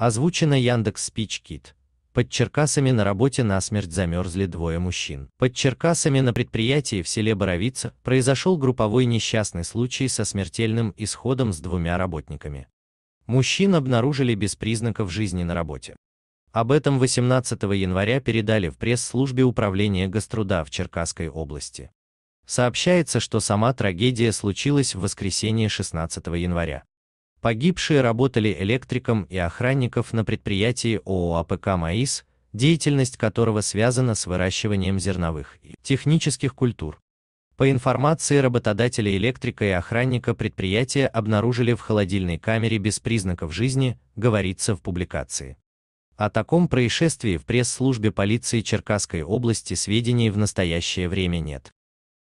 Озвучено Яндекс Спичкит. Под Черкасами на работе насмерть замерзли двое мужчин. Под Черкасами на предприятии в селе Боровица произошел групповой несчастный случай со смертельным исходом с двумя работниками. Мужчин обнаружили без признаков жизни на работе. Об этом 18 января передали в пресс-службе управления Гоструда в Черкасской области. Сообщается, что сама трагедия случилась в воскресенье 16 января. Погибшие работали электриком и охранников на предприятии ООО АПК «МАИС», деятельность которого связана с выращиванием зерновых и технических культур. По информации работодателя электрика и охранника предприятия обнаружили в холодильной камере без признаков жизни, говорится в публикации. О таком происшествии в пресс-службе полиции Черкасской области сведений в настоящее время нет.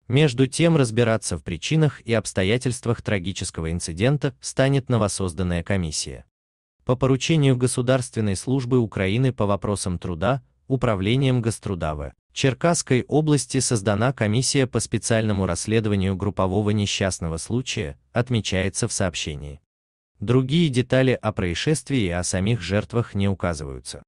Между тем разбираться в причинах и обстоятельствах трагического инцидента станет новосозданная комиссия. По поручению Государственной службы Украины по вопросам труда, управлением Гострудава, Черкасской области создана комиссия по специальному расследованию группового несчастного случая, отмечается в сообщении. Другие детали о происшествии и о самих жертвах не указываются.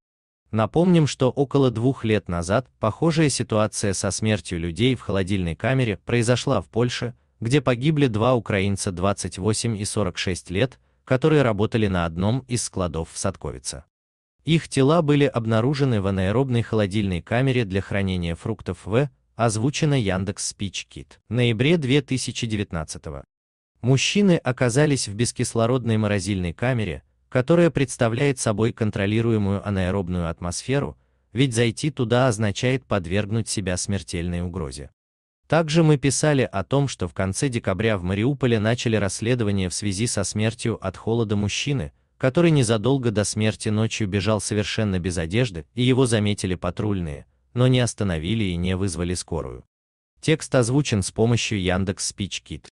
Напомним, что около двух лет назад похожая ситуация со смертью людей в холодильной камере произошла в Польше, где погибли два украинца 28 и 46 лет, которые работали на одном из складов в Садковице. Их тела были обнаружены в анаэробной холодильной камере для хранения фруктов в, озвучено Яндекс Спич Кит, ноябре 2019 -го. Мужчины оказались в бескислородной морозильной камере, которая представляет собой контролируемую анаэробную атмосферу, ведь зайти туда означает подвергнуть себя смертельной угрозе. Также мы писали о том, что в конце декабря в Мариуполе начали расследование в связи со смертью от холода мужчины, который незадолго до смерти ночью бежал совершенно без одежды, и его заметили патрульные, но не остановили и не вызвали скорую. Текст озвучен с помощью Яндекс Спичкит.